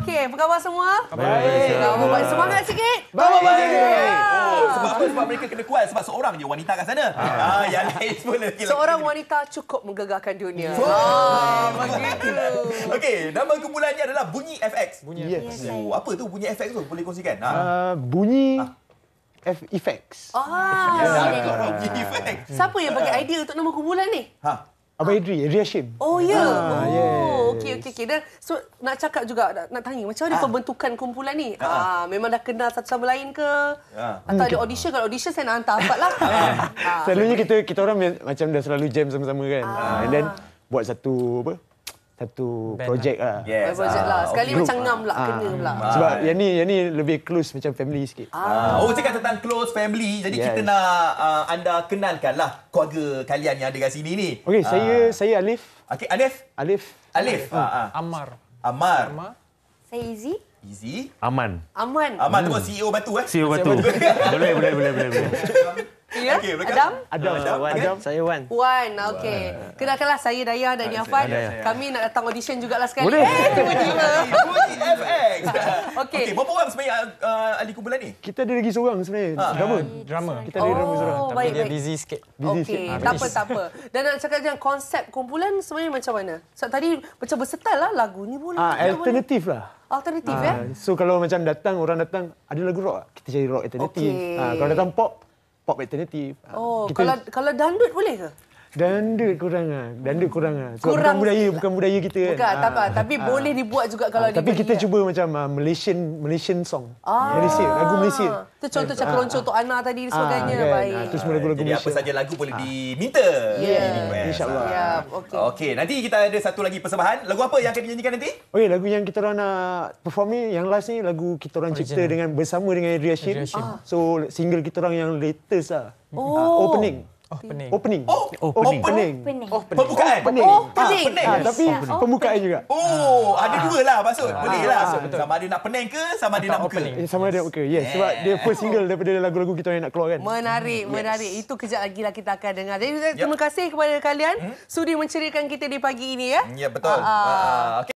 okey. Apa khabar semua? Baik. Baik. Baik. Semangat sikit. Baik. Baik. Baik. Oh, baik. Sebab apa? Sebab mereka kena kuat. Sebab seorang je wanita kat sana. Ha. Ah, yang lain semua lelaki. Seorang wanita cukup menggegarkan dunia. Wow. Ah, begitu. Okey, nama kumpulannya adalah Bunyi FX. Bunyi yes. FX. Oh, apa tu Bunyi FX tu? Boleh kongsikan? Ha. Uh, bunyi... Ah. F effects. Ah, yes. Ya, bunyi effects. Siapa yang bagi idea untuk nama kumpulan ni? Ha. Abang Idri, Idri Hashim. Oh, ya. Yeah. Ah, oh, yeah fikir dan so, nak cakap juga nak, nak tanya macam mana ha. pembentukan kumpulan ni? Ha. Ha. memang dah kenal satu sama lain ke? Ha. Atau okay. ada audition kalau audition saya nak hantar apa lah. Ha. Selalunya kita kita orang macam dah selalu jam sama-sama kan. Ha. And then buat satu apa? satu Band projek lah. lah. Yes. Uh, projek lah. Ah, Sekali group. macam ngam lah, uh, kena lah. Uh, Sebab uh, yang ni yang ni lebih close macam family sikit. Uh. Oh, cakap tentang close family. Jadi yes. kita nak uh, anda kenalkan lah keluarga kalian yang ada kat sini ni. Okay, uh. saya saya Alif. Okay, Alif. Alif. Alif. Uh, uh. Amar. Amar. Saya Izzy. Izzy. Aman. Aman. Aman, hmm. tu CEO Batu eh. CEO Batu. boleh, boleh, boleh. boleh. boleh. Okay, mereka... Adam? Adam. Adam. Wan. Adam. Saya Wan. Wan, okey. Kenalkanlah saya, Daya dan Yafan. Kami nak datang audition juga lah sekali. Boleh. Eh, tiba-tiba. Hey, FX. okey. Okay, berapa orang sebenarnya uh, ahli kumpulan ni? Kita ada lagi seorang sebenarnya. Ha. Drama. Drama. Kita ada oh, drama seorang. Oh, Tapi baik, dia busy sikit. Busy okay. sikit. Ha, tak apa, tak apa. Dan nak cakap macam konsep kumpulan sebenarnya macam mana? Sebab so, tadi macam bersetel lah lagunya pun. Ha, alternatif lah. Alternatif ya? Ha. Eh? Ah, so kalau macam datang, orang datang, ada lagu rock? Kita cari rock alternatif. Okay. Ha, kalau datang pop, pop alternatif ah, Oh, kita, kalau kalau dangdut boleh ke? Danda kurang ah. Danda kurang ah. Kurang bukan budaya bukan budaya kita kan. Bukan, ah. tak apa. Tapi ha. boleh dibuat juga kalau ha. Ah, dia. Tapi kita cuba macam uh, Malaysian Malaysian song. Ah. Malaysia, lagu Malaysia. Itu contoh macam ha. untuk Ana tadi ha. sebagainya. Kan. Baik. Itu ha. semua lagu-lagu Malaysia. Apa saja lagu boleh ha. diminta. Yeah. Di InsyaAllah. Ya, okay. okay. nanti kita ada satu lagi persembahan. Lagu apa yang akan dinyanyikan nanti? Okay, lagu yang kita orang nak perform ni, yang last ni lagu kita orang Original. cipta dengan bersama dengan Adria Shin. Ah. So, single kita orang yang latest lah. Oh. Uh, opening. Oh, Opening. Oh, opening. Opening. Oh, Pembukaan. Oh, ah, pening. Oh, pening. Ha, pening. Ha, tapi oh, pembukaan juga. Oh, ah. ada ha. dua lah maksud. Ha. Boleh lah. Ha. Sama ada nak pening ke sama ada nak buka. Eh, sama ada yes. nak buka. Yes. Yeah. dia first single daripada lagu-lagu kita yang nak keluar kan. Menarik, yes. menarik. Itu kejap lagi lah kita akan dengar. Jadi, terima kasih kepada kalian hmm? sudi menceriakan kita di pagi ini ya. Ya, yeah, betul. uh. Uh, okay.